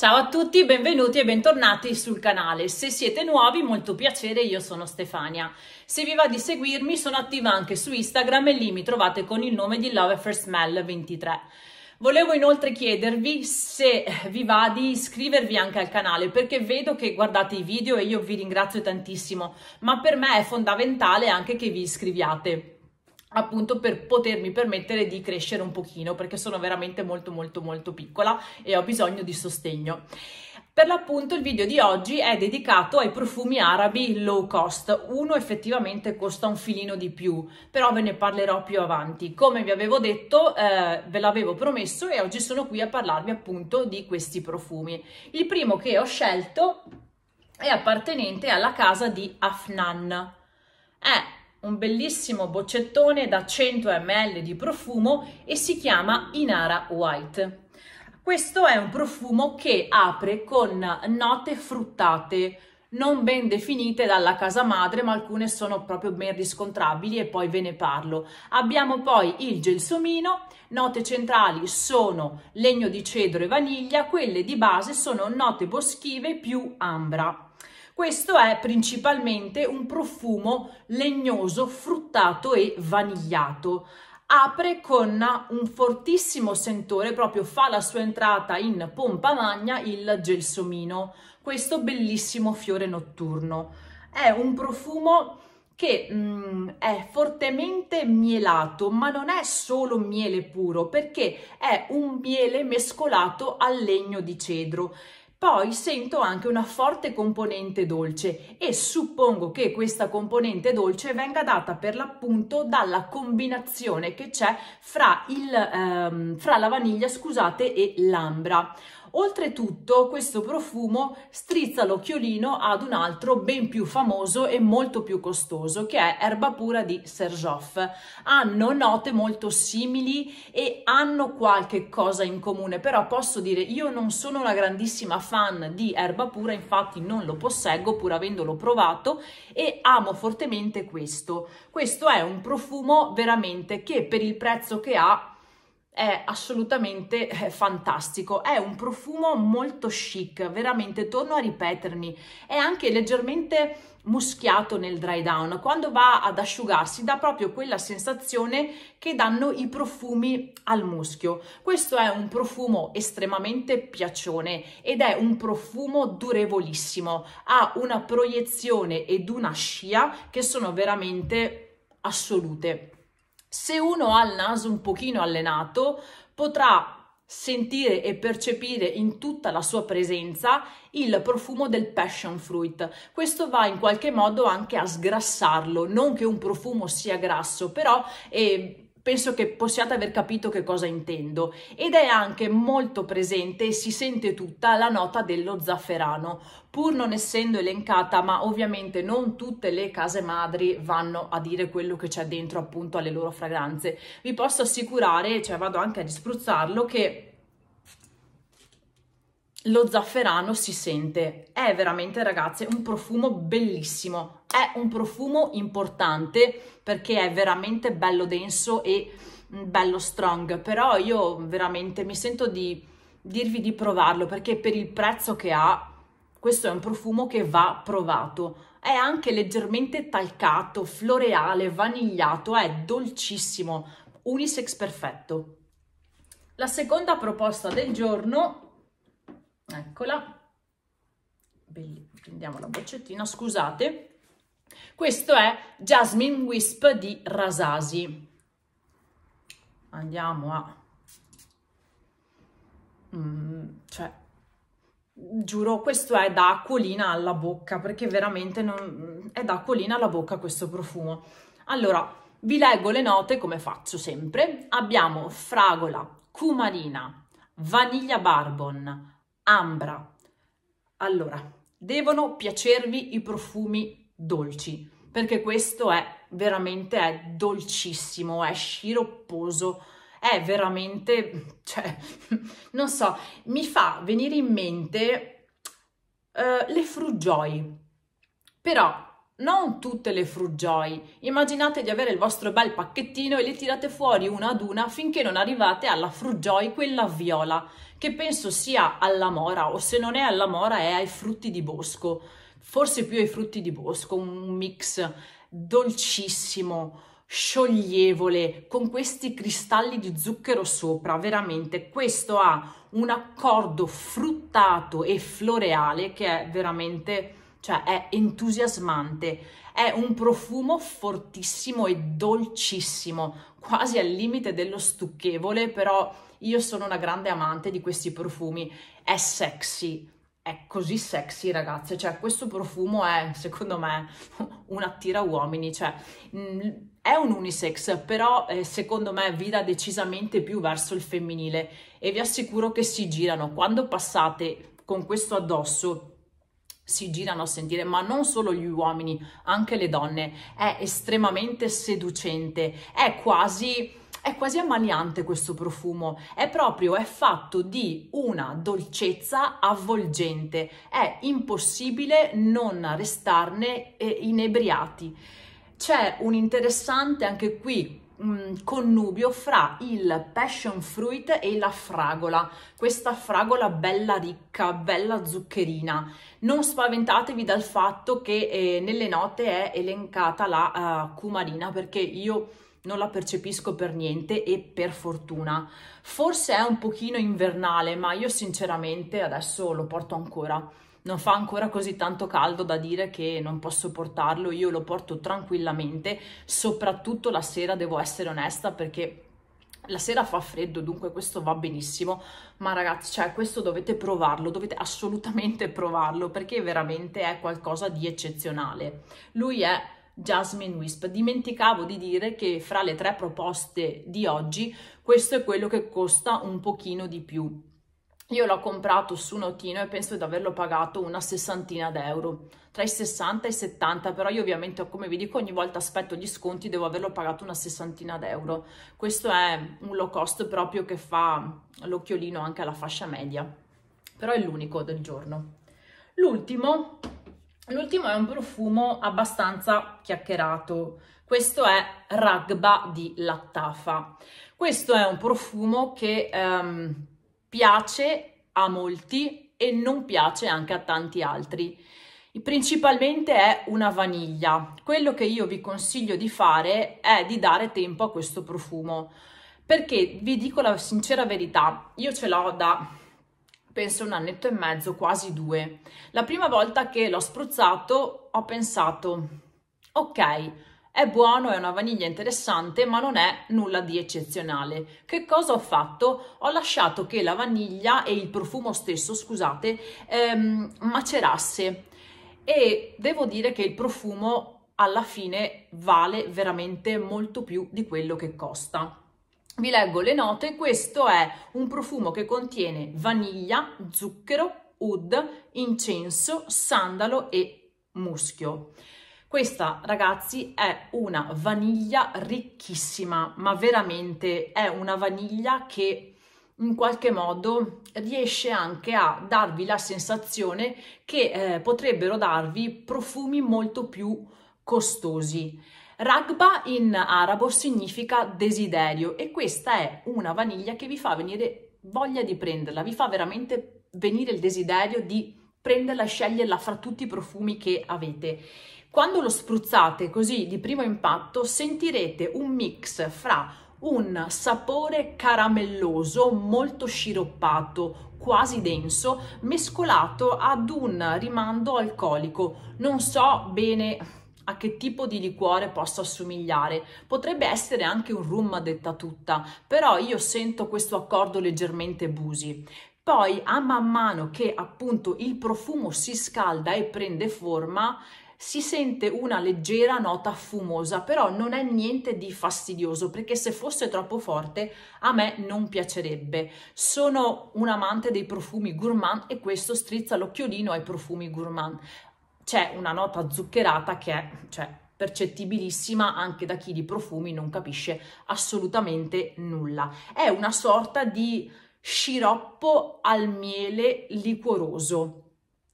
Ciao a tutti, benvenuti e bentornati sul canale. Se siete nuovi, molto piacere, io sono Stefania. Se vi va di seguirmi, sono attiva anche su Instagram e lì mi trovate con il nome di Love for Smell 23. Volevo inoltre chiedervi se vi va di iscrivervi anche al canale perché vedo che guardate i video e io vi ringrazio tantissimo, ma per me è fondamentale anche che vi iscriviate appunto per potermi permettere di crescere un pochino perché sono veramente molto molto molto piccola e ho bisogno di sostegno. Per l'appunto il video di oggi è dedicato ai profumi arabi low cost. Uno effettivamente costa un filino di più, però ve ne parlerò più avanti. Come vi avevo detto, eh, ve l'avevo promesso e oggi sono qui a parlarvi appunto di questi profumi. Il primo che ho scelto è appartenente alla casa di Afnan. È un bellissimo boccettone da 100 ml di profumo e si chiama Inara White. Questo è un profumo che apre con note fruttate, non ben definite dalla casa madre, ma alcune sono proprio ben riscontrabili e poi ve ne parlo. Abbiamo poi il gelsomino, note centrali sono legno di cedro e vaniglia, quelle di base sono note boschive più ambra. Questo è principalmente un profumo legnoso, fruttato e vanigliato. Apre con un fortissimo sentore, proprio fa la sua entrata in pompa magna il gelsomino, questo bellissimo fiore notturno. È un profumo che mm, è fortemente mielato, ma non è solo miele puro, perché è un miele mescolato al legno di cedro. Poi sento anche una forte componente dolce e suppongo che questa componente dolce venga data per l'appunto dalla combinazione che c'è fra, il, ehm, fra la vaniglia scusate, e l'ambra. Oltretutto questo profumo strizza l'occhiolino ad un altro ben più famoso e molto più costoso che è Erba Pura di Serjoff. Hanno note molto simili e hanno qualche cosa in comune, però posso dire io non sono una grandissima fan di Erba Pura, infatti non lo posseggo pur avendolo provato e amo fortemente questo. Questo è un profumo veramente che per il prezzo che ha è assolutamente eh, fantastico, è un profumo molto chic, veramente torno a ripetermi, è anche leggermente muschiato nel dry down, quando va ad asciugarsi dà proprio quella sensazione che danno i profumi al muschio. Questo è un profumo estremamente piacione ed è un profumo durevolissimo, ha una proiezione ed una scia che sono veramente assolute. Se uno ha il naso un pochino allenato, potrà sentire e percepire in tutta la sua presenza il profumo del passion fruit. Questo va in qualche modo anche a sgrassarlo, non che un profumo sia grasso, però è penso che possiate aver capito che cosa intendo ed è anche molto presente e si sente tutta la nota dello zafferano pur non essendo elencata ma ovviamente non tutte le case madri vanno a dire quello che c'è dentro appunto alle loro fragranze vi posso assicurare cioè vado anche a dispruzzarlo che lo zafferano si sente. È veramente, ragazze, un profumo bellissimo. È un profumo importante perché è veramente bello denso e mm, bello strong. Però io veramente mi sento di dirvi di provarlo perché per il prezzo che ha, questo è un profumo che va provato. È anche leggermente talcato, floreale, vanigliato, è dolcissimo, unisex perfetto. La seconda proposta del giorno eccola, prendiamo la boccettina, scusate, questo è Jasmine Wisp di Rasasi. Andiamo a... Mm, cioè, giuro, questo è da acquolina alla bocca, perché veramente non... è da acquolina alla bocca questo profumo. Allora, vi leggo le note come faccio sempre. Abbiamo fragola, cumarina, vaniglia barbon, Ambra. Allora, devono piacervi i profumi dolci, perché questo è veramente è dolcissimo, è sciropposo, è veramente, cioè, non so, mi fa venire in mente uh, le frugioi, però non tutte le frugioi. Immaginate di avere il vostro bel pacchettino e le tirate fuori una ad una finché non arrivate alla frugioi, quella viola, che penso sia alla mora, o se non è alla mora è ai frutti di bosco, forse più ai frutti di bosco, un mix dolcissimo, scioglievole, con questi cristalli di zucchero sopra, veramente questo ha un accordo fruttato e floreale che è veramente cioè è entusiasmante, è un profumo fortissimo e dolcissimo, quasi al limite dello stucchevole, però io sono una grande amante di questi profumi, è sexy, è così sexy ragazze, cioè questo profumo è secondo me un attira uomini, cioè mm, è un unisex, però eh, secondo me vira decisamente più verso il femminile e vi assicuro che si girano, quando passate con questo addosso si girano a sentire, ma non solo gli uomini, anche le donne. È estremamente seducente, è quasi, è quasi ammaliante questo profumo, è proprio, è fatto di una dolcezza avvolgente, è impossibile non restarne eh, inebriati. C'è un interessante anche qui connubio fra il passion fruit e la fragola, questa fragola bella ricca, bella zuccherina. Non spaventatevi dal fatto che eh, nelle note è elencata la uh, cumarina perché io non la percepisco per niente e per fortuna. Forse è un pochino invernale, ma io sinceramente adesso lo porto ancora non fa ancora così tanto caldo da dire che non posso portarlo, io lo porto tranquillamente, soprattutto la sera devo essere onesta perché la sera fa freddo, dunque questo va benissimo, ma ragazzi, cioè questo dovete provarlo, dovete assolutamente provarlo perché veramente è qualcosa di eccezionale. Lui è Jasmine Wisp. Dimenticavo di dire che fra le tre proposte di oggi questo è quello che costa un pochino di più io l'ho comprato su Notino e penso di averlo pagato una sessantina d'euro, tra i 60 e i 70, però io ovviamente, come vi dico, ogni volta aspetto gli sconti, devo averlo pagato una sessantina d'euro. Questo è un low cost proprio che fa l'occhiolino anche alla fascia media, però è l'unico del giorno. L'ultimo, l'ultimo è un profumo abbastanza chiacchierato, questo è Ragba di Lattafa. Questo è un profumo che... Um, piace a molti e non piace anche a tanti altri. Principalmente è una vaniglia. Quello che io vi consiglio di fare è di dare tempo a questo profumo perché vi dico la sincera verità, io ce l'ho da penso un annetto e mezzo, quasi due. La prima volta che l'ho spruzzato ho pensato, ok, è buono, è una vaniglia interessante, ma non è nulla di eccezionale. Che cosa ho fatto? Ho lasciato che la vaniglia e il profumo stesso, scusate, ehm, macerasse e devo dire che il profumo alla fine vale veramente molto più di quello che costa. Vi leggo le note, questo è un profumo che contiene vaniglia, zucchero, oud, incenso, sandalo e muschio. Questa, ragazzi, è una vaniglia ricchissima, ma veramente è una vaniglia che in qualche modo riesce anche a darvi la sensazione che eh, potrebbero darvi profumi molto più costosi. Ragba in arabo significa desiderio e questa è una vaniglia che vi fa venire voglia di prenderla, vi fa veramente venire il desiderio di prenderla e sceglierla fra tutti i profumi che avete. Quando lo spruzzate così di primo impatto sentirete un mix fra un sapore caramelloso molto sciroppato, quasi denso, mescolato ad un rimando alcolico. Non so bene a che tipo di liquore possa assomigliare. Potrebbe essere anche un rum a detta tutta, però io sento questo accordo leggermente busi. Poi a man mano che appunto il profumo si scalda e prende forma, si sente una leggera nota fumosa, però non è niente di fastidioso perché se fosse troppo forte a me non piacerebbe. Sono un amante dei profumi gourmand e questo strizza l'occhiolino ai profumi gourmand. C'è una nota zuccherata che è, cioè, percettibilissima anche da chi di profumi non capisce assolutamente nulla. È una sorta di sciroppo al miele liquoroso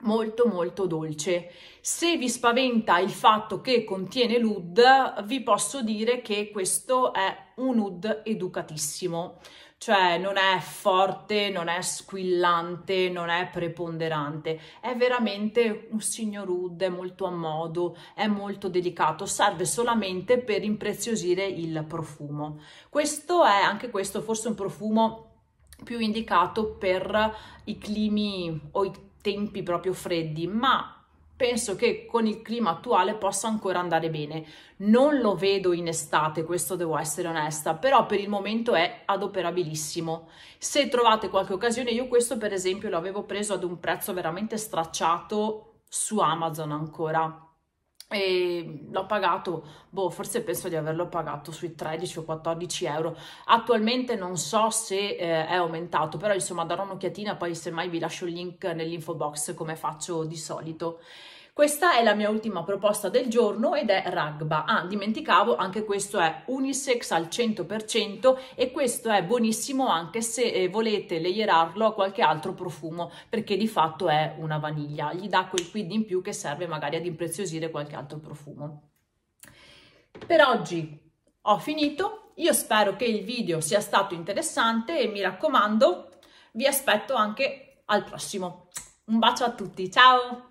molto molto dolce. Se vi spaventa il fatto che contiene l'ud, vi posso dire che questo è un ud educatissimo, cioè non è forte, non è squillante, non è preponderante, è veramente un signor ud, è molto a modo, è molto delicato, serve solamente per impreziosire il profumo. Questo è anche questo forse un profumo più indicato per i climi o i tempi proprio freddi, ma penso che con il clima attuale possa ancora andare bene. Non lo vedo in estate, questo devo essere onesta, però per il momento è adoperabilissimo. Se trovate qualche occasione, io questo per esempio l'avevo preso ad un prezzo veramente stracciato su Amazon ancora e l'ho pagato, boh, forse penso di averlo pagato sui 13 o 14 euro. Attualmente non so se eh, è aumentato, però insomma darò un'occhiatina, poi semmai vi lascio il link nell'info box come faccio di solito. Questa è la mia ultima proposta del giorno ed è Ragba. Ah, dimenticavo, anche questo è unisex al 100% e questo è buonissimo anche se eh, volete layerarlo a qualche altro profumo perché di fatto è una vaniglia. Gli dà quel quid in più che serve magari ad impreziosire qualche altro profumo. Per oggi ho finito, io spero che il video sia stato interessante e mi raccomando, vi aspetto anche al prossimo. Un bacio a tutti, ciao!